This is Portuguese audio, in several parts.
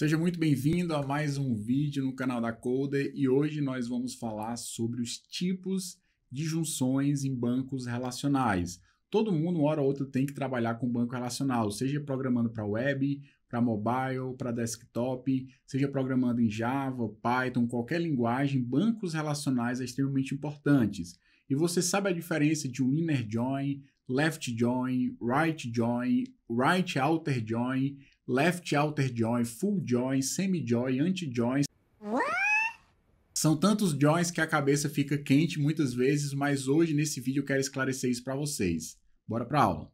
Seja muito bem-vindo a mais um vídeo no canal da Coder e hoje nós vamos falar sobre os tipos de junções em bancos relacionais. Todo mundo, uma hora ou outra, tem que trabalhar com banco relacional, seja programando para web, para mobile, para desktop, seja programando em Java, Python, qualquer linguagem, bancos relacionais é extremamente importantes. E você sabe a diferença de um inner join, left join, right join, right outer join, left outer join, full join, semi join, anti join. São tantos joins que a cabeça fica quente muitas vezes, mas hoje nesse vídeo eu quero esclarecer isso para vocês. Bora para aula.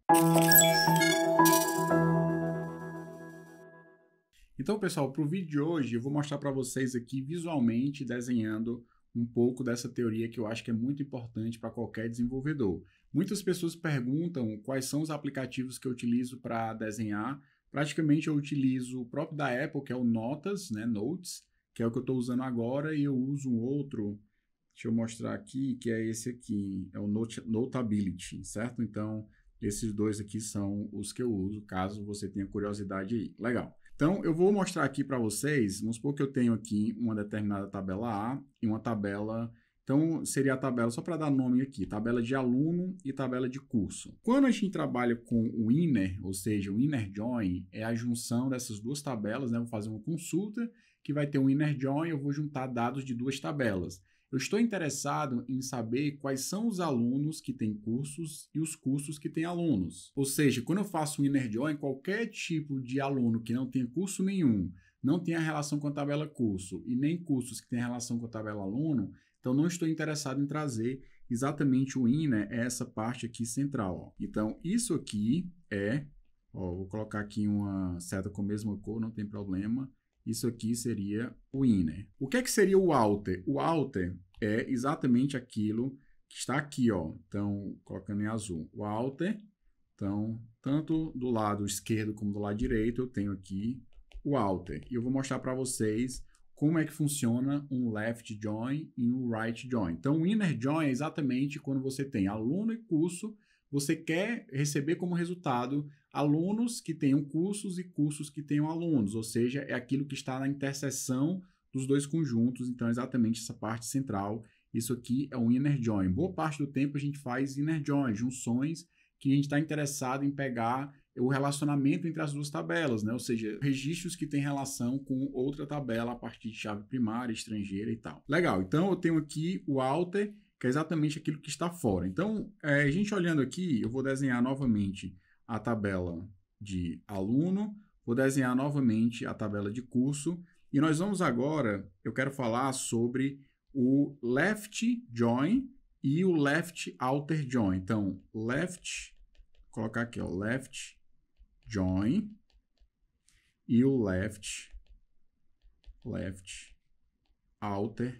Então, pessoal, para o vídeo de hoje eu vou mostrar para vocês aqui visualmente desenhando um pouco dessa teoria que eu acho que é muito importante para qualquer desenvolvedor. Muitas pessoas perguntam quais são os aplicativos que eu utilizo para desenhar, Praticamente eu utilizo o próprio da Apple, que é o Notas, né, Notes, que é o que eu estou usando agora, e eu uso um outro, deixa eu mostrar aqui, que é esse aqui, é o Not Notability, certo? Então, esses dois aqui são os que eu uso, caso você tenha curiosidade aí. Legal. Então, eu vou mostrar aqui para vocês, vamos supor que eu tenho aqui uma determinada tabela A e uma tabela então, seria a tabela, só para dar nome aqui, tabela de aluno e tabela de curso. Quando a gente trabalha com o inner, ou seja, o inner join, é a junção dessas duas tabelas, né? Vou fazer uma consulta que vai ter um inner join, eu vou juntar dados de duas tabelas. Eu estou interessado em saber quais são os alunos que têm cursos e os cursos que têm alunos. Ou seja, quando eu faço um inner join, qualquer tipo de aluno que não tenha curso nenhum, não tenha relação com a tabela curso e nem cursos que tenham relação com a tabela aluno, então, não estou interessado em trazer exatamente o in, né? Essa parte aqui central. Ó. Então, isso aqui é... Ó, vou colocar aqui uma seta com a mesma cor, não tem problema. Isso aqui seria o inner. Né? O que, é que seria o outer? O outer é exatamente aquilo que está aqui, ó. Então, colocando em azul. O outer. então, tanto do lado esquerdo como do lado direito, eu tenho aqui o outer. E eu vou mostrar para vocês como é que funciona um left join e um right join. Então, o inner join é exatamente quando você tem aluno e curso, você quer receber como resultado alunos que tenham cursos e cursos que tenham alunos, ou seja, é aquilo que está na interseção dos dois conjuntos, então é exatamente essa parte central. Isso aqui é um inner join. Boa parte do tempo a gente faz inner join, junções que a gente está interessado em pegar o relacionamento entre as duas tabelas, né? ou seja, registros que têm relação com outra tabela a partir de chave primária, estrangeira e tal. Legal, então eu tenho aqui o alter, que é exatamente aquilo que está fora. Então, é, a gente olhando aqui, eu vou desenhar novamente a tabela de aluno, vou desenhar novamente a tabela de curso, e nós vamos agora, eu quero falar sobre o left join e o left alter join. Então, left, vou colocar aqui, ó, left join e o left left outer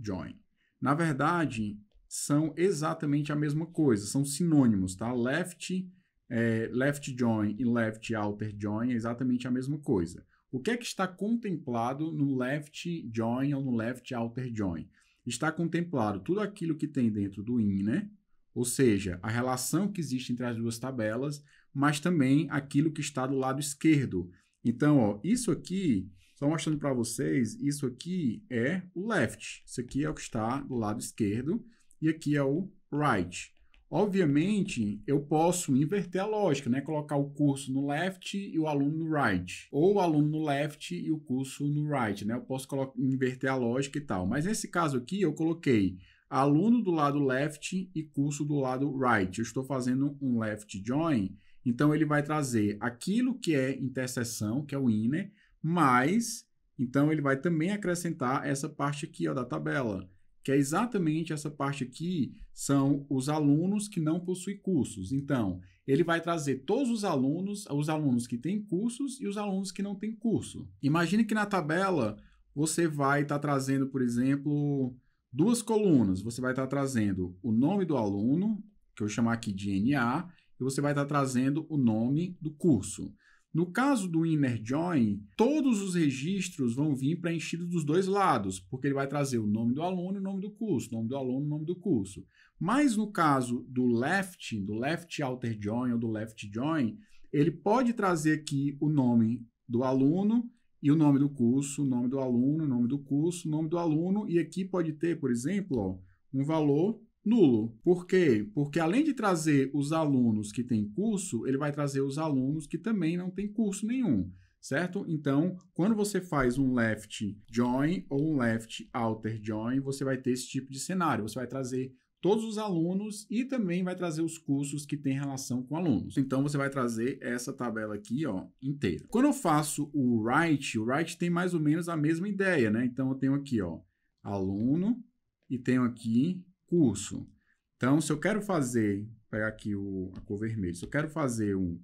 join. Na verdade, são exatamente a mesma coisa, são sinônimos, tá? Left é, left join e left outer join é exatamente a mesma coisa. O que é que está contemplado no left join ou no left outer join? Está contemplado tudo aquilo que tem dentro do inner, né? ou seja, a relação que existe entre as duas tabelas, mas também aquilo que está do lado esquerdo. Então, ó, isso aqui, só mostrando para vocês, isso aqui é o left, isso aqui é o que está do lado esquerdo, e aqui é o right. Obviamente, eu posso inverter a lógica, né? Colocar o curso no left e o aluno no right. Ou o aluno no left e o curso no right, né? Eu posso inverter a lógica e tal. Mas nesse caso aqui, eu coloquei aluno do lado left e curso do lado right. Eu estou fazendo um left join, então ele vai trazer aquilo que é interseção, que é o inner, mais, então ele vai também acrescentar essa parte aqui ó, da tabela, que é exatamente essa parte aqui, são os alunos que não possuem cursos. Então, ele vai trazer todos os alunos, os alunos que têm cursos e os alunos que não têm curso. Imagine que na tabela você vai estar tá trazendo, por exemplo, Duas colunas, você vai estar trazendo o nome do aluno, que eu chamar aqui de NA, e você vai estar trazendo o nome do curso. No caso do inner join, todos os registros vão vir preenchidos dos dois lados, porque ele vai trazer o nome do aluno e o nome do curso, nome do aluno e nome do curso. Mas no caso do left, do left outer join ou do left join, ele pode trazer aqui o nome do aluno e o nome do curso, o nome do aluno, o nome do curso, o nome do aluno, e aqui pode ter, por exemplo, ó, um valor nulo. Por quê? Porque além de trazer os alunos que têm curso, ele vai trazer os alunos que também não têm curso nenhum, certo? Então, quando você faz um left join ou um left outer join, você vai ter esse tipo de cenário. Você vai trazer todos os alunos e também vai trazer os cursos que têm relação com alunos. Então você vai trazer essa tabela aqui, ó, inteira. Quando eu faço o write, o write tem mais ou menos a mesma ideia, né? Então eu tenho aqui, ó, aluno e tenho aqui curso. Então se eu quero fazer, pegar aqui o, a cor vermelha, se eu quero fazer um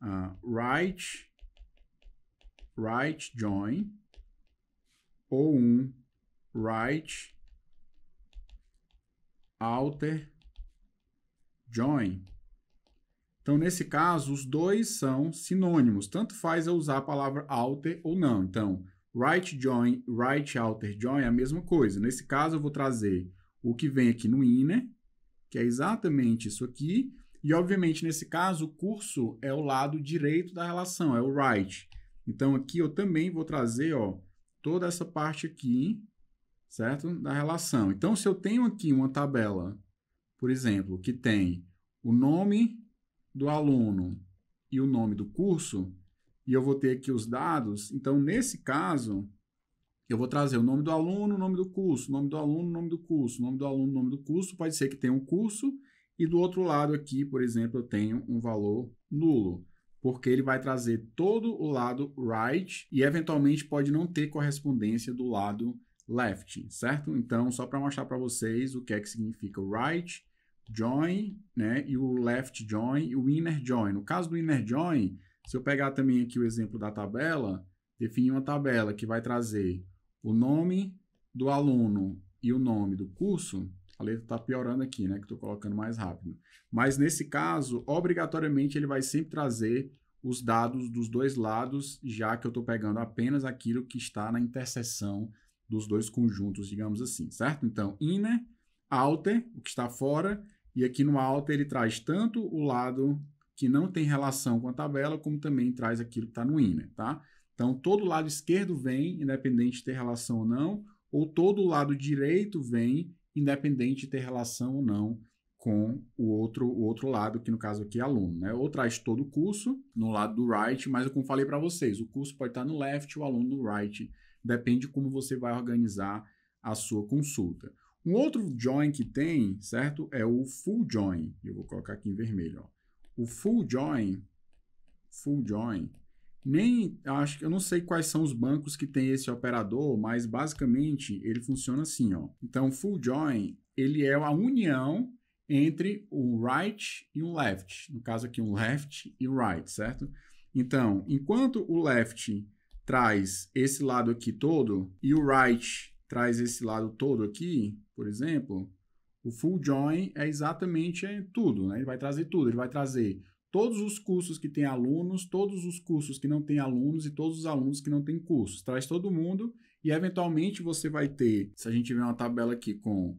uh, write, write join ou um write alter, join. Então, nesse caso, os dois são sinônimos. Tanto faz eu usar a palavra alter ou não. Então, right join, right alter join é a mesma coisa. Nesse caso, eu vou trazer o que vem aqui no inner, que é exatamente isso aqui. E, obviamente, nesse caso, o curso é o lado direito da relação, é o right. Então, aqui eu também vou trazer ó, toda essa parte aqui certo? Da relação. Então, se eu tenho aqui uma tabela, por exemplo, que tem o nome do aluno e o nome do curso, e eu vou ter aqui os dados, então, nesse caso, eu vou trazer o nome do aluno, o nome do curso, o nome do aluno, o nome do curso, o nome do aluno, o nome do curso, pode ser que tenha um curso, e do outro lado aqui, por exemplo, eu tenho um valor nulo porque ele vai trazer todo o lado right e eventualmente pode não ter correspondência do lado left, certo? Então, só para mostrar para vocês o que é que significa o right join, né? E o left join e o inner join. No caso do inner join, se eu pegar também aqui o exemplo da tabela, definir uma tabela que vai trazer o nome do aluno e o nome do curso, a letra está piorando aqui, né? Que estou colocando mais rápido. Mas nesse caso, obrigatoriamente, ele vai sempre trazer os dados dos dois lados, já que eu estou pegando apenas aquilo que está na interseção dos dois conjuntos, digamos assim, certo? Então, inner, outer, o que está fora, e aqui no outer ele traz tanto o lado que não tem relação com a tabela, como também traz aquilo que está no inner, tá? Então, todo lado esquerdo vem, independente de ter relação ou não, ou todo lado direito vem, independente de ter relação ou não com o outro, o outro lado, que no caso aqui é aluno, né? Ou traz todo o curso no lado do right, mas como falei para vocês, o curso pode estar no left, o aluno no right Depende como você vai organizar a sua consulta. Um outro join que tem, certo? É o full join. Eu vou colocar aqui em vermelho. Ó. O full join, full join. Nem acho que eu não sei quais são os bancos que tem esse operador, mas basicamente ele funciona assim, ó. Então, full join ele é a união entre um right e um left. No caso aqui, um left e right, certo? Então, enquanto o left traz esse lado aqui todo e o right traz esse lado todo aqui, por exemplo, o full join é exatamente tudo, né? Ele vai trazer tudo, ele vai trazer todos os cursos que têm alunos, todos os cursos que não têm alunos e todos os alunos que não têm cursos. Traz todo mundo e eventualmente você vai ter, se a gente tiver uma tabela aqui com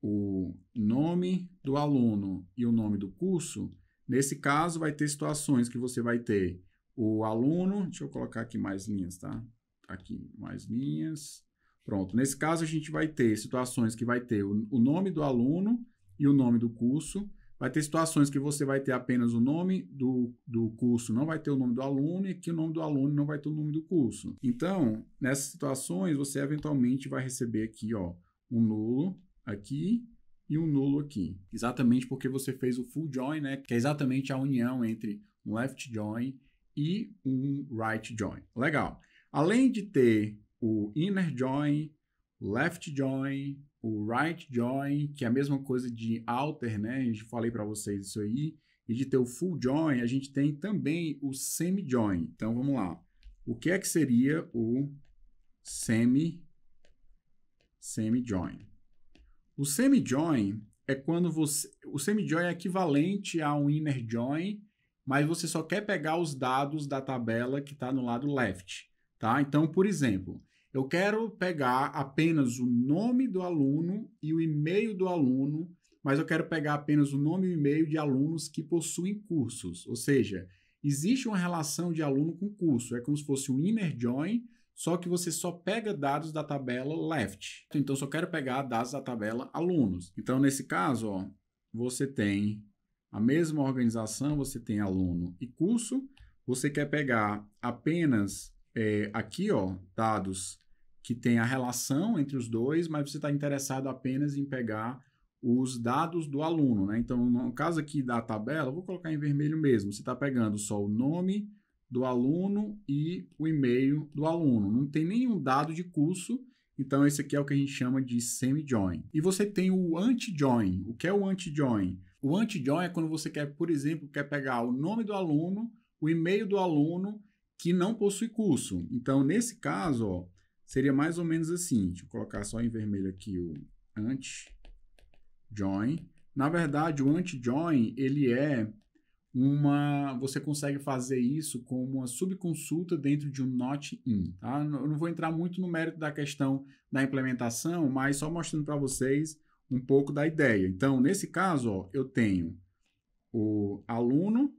o nome do aluno e o nome do curso, nesse caso vai ter situações que você vai ter o aluno, deixa eu colocar aqui mais linhas, tá? Aqui, mais linhas. Pronto. Nesse caso, a gente vai ter situações que vai ter o, o nome do aluno e o nome do curso. Vai ter situações que você vai ter apenas o nome do, do curso, não vai ter o nome do aluno, e que o nome do aluno não vai ter o nome do curso. Então, nessas situações, você eventualmente vai receber aqui, ó, um nulo aqui e um nulo aqui. Exatamente porque você fez o full join, né? Que é exatamente a união entre um left join e um right join. Legal. Além de ter o inner join, left join, o right join, que é a mesma coisa de alter, né? Eu falei para vocês isso aí. E de ter o full join, a gente tem também o semi join. Então vamos lá. O que é que seria o semi semi join? O semi join é quando você o semi join é equivalente a um inner join mas você só quer pegar os dados da tabela que está no lado left. Tá? Então, por exemplo, eu quero pegar apenas o nome do aluno e o e-mail do aluno, mas eu quero pegar apenas o nome e o e-mail de alunos que possuem cursos. Ou seja, existe uma relação de aluno com curso. É como se fosse um inner join, só que você só pega dados da tabela left. Então, só quero pegar dados da tabela alunos. Então, nesse caso, ó, você tem a mesma organização, você tem aluno e curso, você quer pegar apenas é, aqui, ó, dados que tem a relação entre os dois, mas você está interessado apenas em pegar os dados do aluno, né? Então, no caso aqui da tabela, vou colocar em vermelho mesmo. Você está pegando só o nome do aluno e o e-mail do aluno. Não tem nenhum dado de curso, então esse aqui é o que a gente chama de semi-join. E você tem o anti-join. O que é o anti-join? O anti-join é quando você quer, por exemplo, quer pegar o nome do aluno, o e-mail do aluno que não possui curso. Então, nesse caso, ó, seria mais ou menos assim. Deixa eu colocar só em vermelho aqui o anti-join. Na verdade, o anti-join, ele é uma... Você consegue fazer isso como uma subconsulta dentro de um not-in, tá? Eu não vou entrar muito no mérito da questão da implementação, mas só mostrando para vocês um pouco da ideia. Então, nesse caso, ó, eu tenho o aluno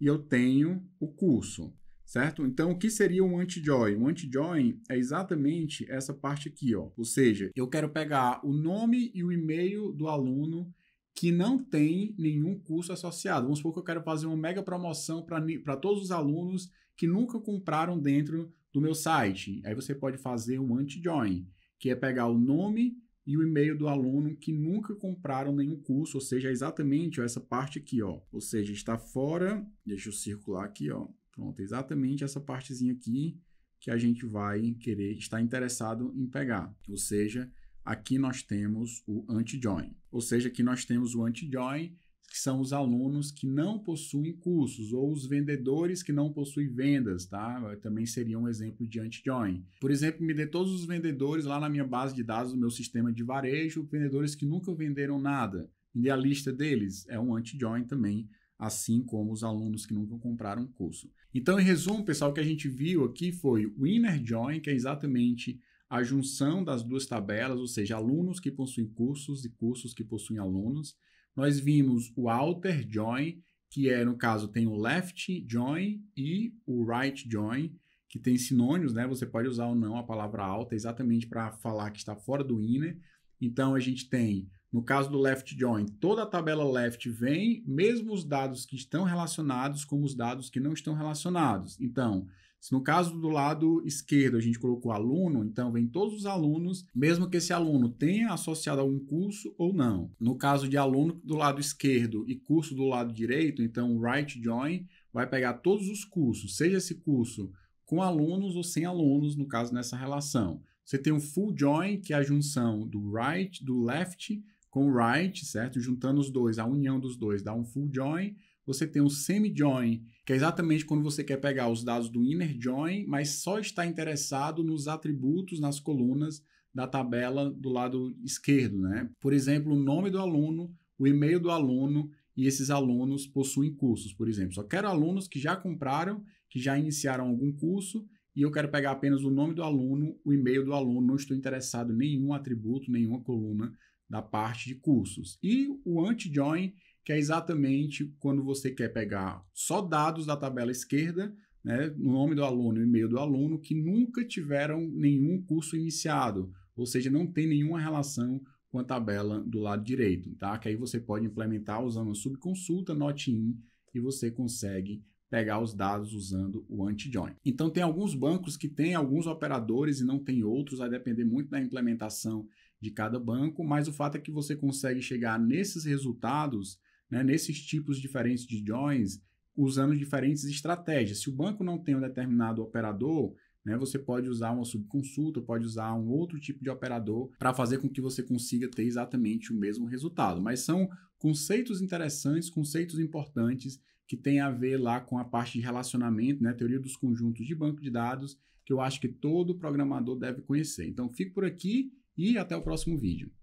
e eu tenho o curso, certo? Então, o que seria um anti-join? Um anti-join é exatamente essa parte aqui, ó. Ou seja, eu quero pegar o nome e o e-mail do aluno que não tem nenhum curso associado. Vamos supor que eu quero fazer uma mega promoção para todos os alunos que nunca compraram dentro do meu site. Aí você pode fazer um anti-join, que é pegar o nome e o e-mail do aluno que nunca compraram nenhum curso, ou seja, é exatamente ó, essa parte aqui, ó. Ou seja, está fora, deixa eu circular aqui, ó. Pronto, exatamente essa partezinha aqui que a gente vai querer estar interessado em pegar. Ou seja, aqui nós temos o anti-join. Ou seja, aqui nós temos o anti-join que são os alunos que não possuem cursos ou os vendedores que não possuem vendas, tá? Também seria um exemplo de anti-join. Por exemplo, me dê todos os vendedores lá na minha base de dados do meu sistema de varejo, vendedores que nunca venderam nada. Me dê a lista deles, é um anti-join também, assim como os alunos que nunca compraram um curso. Então, em resumo, pessoal, o que a gente viu aqui foi o inner join, que é exatamente a junção das duas tabelas, ou seja, alunos que possuem cursos e cursos que possuem alunos nós vimos o outer join, que é, no caso, tem o left join e o right join, que tem sinônimos, né? Você pode usar ou não a palavra alta exatamente para falar que está fora do inner. Então, a gente tem, no caso do left join, toda a tabela left vem, mesmo os dados que estão relacionados, como os dados que não estão relacionados. Então, se no caso do lado esquerdo a gente colocou aluno, então vem todos os alunos, mesmo que esse aluno tenha associado algum curso ou não. No caso de aluno do lado esquerdo e curso do lado direito, então o right join vai pegar todos os cursos, seja esse curso com alunos ou sem alunos, no caso nessa relação. Você tem o full join, que é a junção do right, do left com right, certo? Juntando os dois, a união dos dois dá um full join você tem um semi-join, que é exatamente quando você quer pegar os dados do inner join, mas só está interessado nos atributos, nas colunas da tabela do lado esquerdo, né? Por exemplo, o nome do aluno, o e-mail do aluno e esses alunos possuem cursos, por exemplo. Só quero alunos que já compraram, que já iniciaram algum curso e eu quero pegar apenas o nome do aluno, o e-mail do aluno, não estou interessado em nenhum atributo, nenhuma coluna da parte de cursos. E o anti-join que é exatamente quando você quer pegar só dados da tabela esquerda, né, no nome do aluno e e-mail do aluno, que nunca tiveram nenhum curso iniciado, ou seja, não tem nenhuma relação com a tabela do lado direito, tá? Que aí você pode implementar usando a subconsulta, in, e você consegue pegar os dados usando o anti-join. Então tem alguns bancos que têm alguns operadores e não tem outros, vai depender muito da implementação de cada banco, mas o fato é que você consegue chegar nesses resultados né, nesses tipos diferentes de joins, usando diferentes estratégias. Se o banco não tem um determinado operador, né, você pode usar uma subconsulta, pode usar um outro tipo de operador para fazer com que você consiga ter exatamente o mesmo resultado. Mas são conceitos interessantes, conceitos importantes que tem a ver lá com a parte de relacionamento, né, teoria dos conjuntos de banco de dados, que eu acho que todo programador deve conhecer. Então, fico por aqui e até o próximo vídeo.